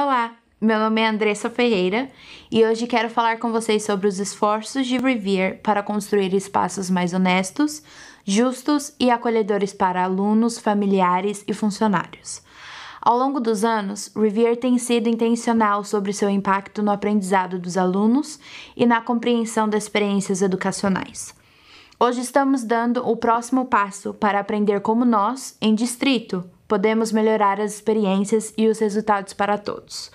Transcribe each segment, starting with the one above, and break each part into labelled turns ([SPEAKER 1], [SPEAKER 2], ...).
[SPEAKER 1] Olá, meu nome é Andressa Ferreira e hoje quero falar com vocês sobre os esforços de Revere para construir espaços mais honestos, justos e acolhedores para alunos, familiares e funcionários. Ao longo dos anos, Revere tem sido intencional sobre seu impacto no aprendizado dos alunos e na compreensão das experiências educacionais. Hoje estamos dando o próximo passo para aprender como nós, em distrito, podemos melhorar as experiências e os resultados para todos.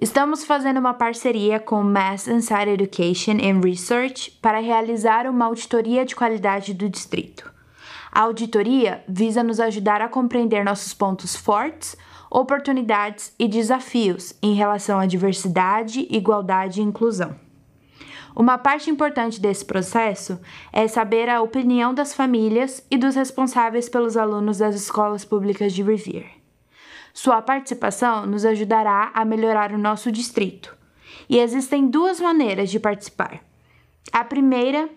[SPEAKER 1] Estamos fazendo uma parceria com Mass Insider Education and Research para realizar uma auditoria de qualidade do distrito. A auditoria visa nos ajudar a compreender nossos pontos fortes, oportunidades e desafios em relação à diversidade, igualdade e inclusão. Uma parte importante desse processo é saber a opinião das famílias e dos responsáveis pelos alunos das escolas públicas de Revere. Sua participação nos ajudará a melhorar o nosso distrito. E existem duas maneiras de participar. A primeira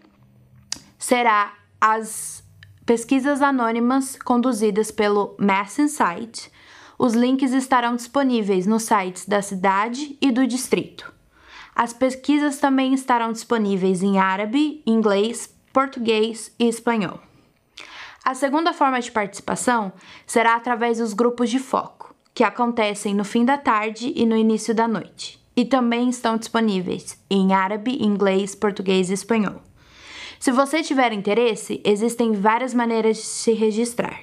[SPEAKER 1] será as pesquisas anônimas conduzidas pelo Mass Insight. Os links estarão disponíveis nos sites da cidade e do distrito. As pesquisas também estarão disponíveis em árabe, inglês, português e espanhol. A segunda forma de participação será através dos grupos de foco, que acontecem no fim da tarde e no início da noite, e também estão disponíveis em árabe, inglês, português e espanhol. Se você tiver interesse, existem várias maneiras de se registrar.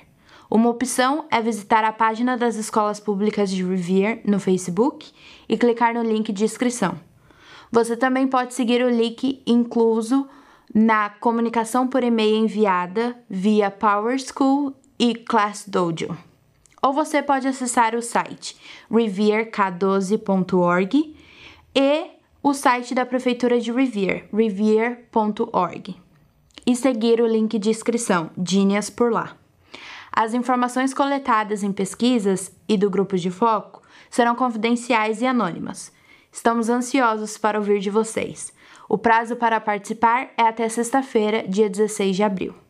[SPEAKER 1] Uma opção é visitar a página das escolas públicas de Revere no Facebook e clicar no link de inscrição. Você também pode seguir o link incluso na comunicação por e-mail enviada via PowerSchool e ClassDojo. Ou você pode acessar o site revierk12.org e o site da Prefeitura de Revere, revere.org, e seguir o link de inscrição, Genius, por lá. As informações coletadas em pesquisas e do grupo de foco serão confidenciais e anônimas. Estamos ansiosos para ouvir de vocês. O prazo para participar é até sexta-feira, dia 16 de abril.